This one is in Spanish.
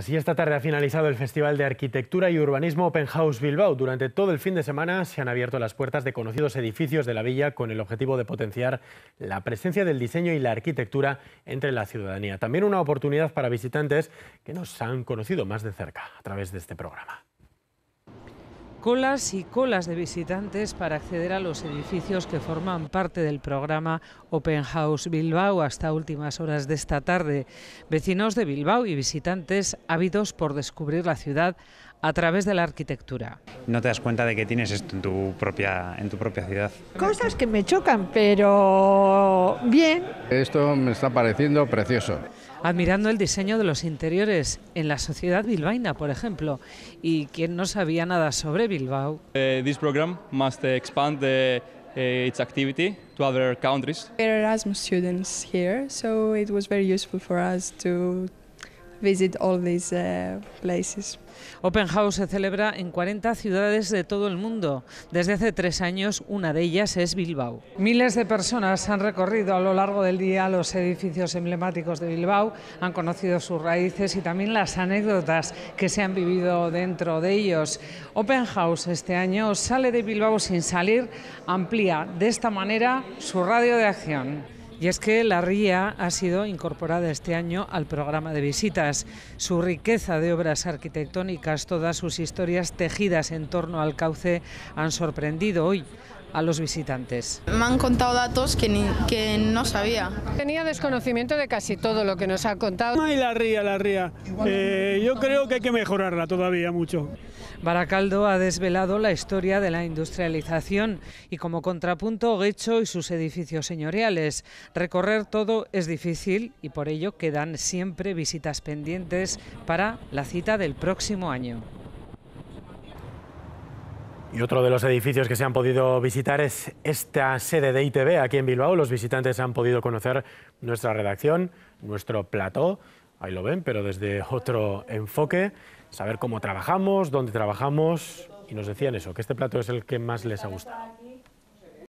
Así esta tarde ha finalizado el Festival de Arquitectura y Urbanismo Open House Bilbao. Durante todo el fin de semana se han abierto las puertas de conocidos edificios de la villa con el objetivo de potenciar la presencia del diseño y la arquitectura entre la ciudadanía. También una oportunidad para visitantes que nos han conocido más de cerca a través de este programa colas y colas de visitantes para acceder a los edificios que forman parte del programa Open House Bilbao hasta últimas horas de esta tarde. Vecinos de Bilbao y visitantes ávidos por descubrir la ciudad a través de la arquitectura. No te das cuenta de que tienes esto en tu propia, en tu propia ciudad. Cosas que me chocan, pero bien, esto me está pareciendo precioso. Admirando el diseño de los interiores en la sociedad bilbaína, por ejemplo, y quien no sabía nada sobre Bilbao. Eh, this program must expand the, eh, its activity to other countries. We're Erasmus students here, so it was very useful for us to visit all these eh, places. Open House se celebra en 40 ciudades de todo el mundo. Desde hace tres años, una de ellas es Bilbao. Miles de personas han recorrido a lo largo del día los edificios emblemáticos de Bilbao, han conocido sus raíces y también las anécdotas que se han vivido dentro de ellos. Open House este año sale de Bilbao sin salir, amplía de esta manera su radio de acción. Y es que la ría ha sido incorporada este año al programa de visitas. Su riqueza de obras arquitectónicas, todas sus historias tejidas en torno al cauce, han sorprendido hoy a los visitantes. Me han contado datos que, que no sabía. Tenía desconocimiento de casi todo lo que nos ha contado. Ay, la ría, la ría. Eh, yo creo que hay que mejorarla todavía mucho. Baracaldo ha desvelado la historia de la industrialización y como contrapunto Guecho y sus edificios señoriales. Recorrer todo es difícil y por ello quedan siempre visitas pendientes para la cita del próximo año. Y otro de los edificios que se han podido visitar es esta sede de ITV aquí en Bilbao. Los visitantes han podido conocer nuestra redacción, nuestro plató, ahí lo ven, pero desde otro enfoque, saber cómo trabajamos, dónde trabajamos. Y nos decían eso, que este plato es el que más les ha gustado.